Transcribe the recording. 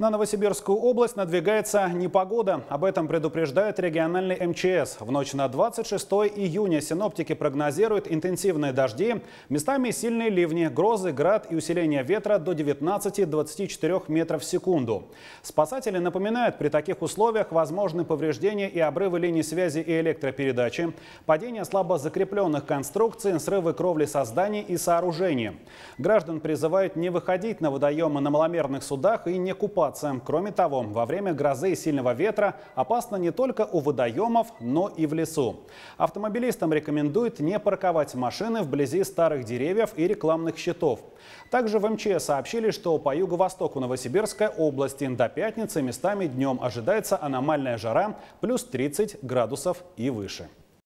На Новосибирскую область надвигается непогода. Об этом предупреждает региональный МЧС. В ночь на 26 июня синоптики прогнозируют интенсивные дожди, местами сильные ливни, грозы, град и усиление ветра до 19-24 метров в секунду. Спасатели напоминают, при таких условиях возможны повреждения и обрывы линий связи и электропередачи, падение слабо закрепленных конструкций, срывы кровли со зданий и сооружений. Граждан призывают не выходить на водоемы на маломерных судах и не купаться ситуация. Кроме того, во время грозы и сильного ветра опасно не только у водоемов, но и в лесу. Автомобилистам рекомендуют не парковать машины вблизи старых деревьев и рекламных щитов. Также в МЧС сообщили, что по юго-востоку Новосибирской области до пятницы местами днем ожидается аномальная жара плюс 30 градусов и выше.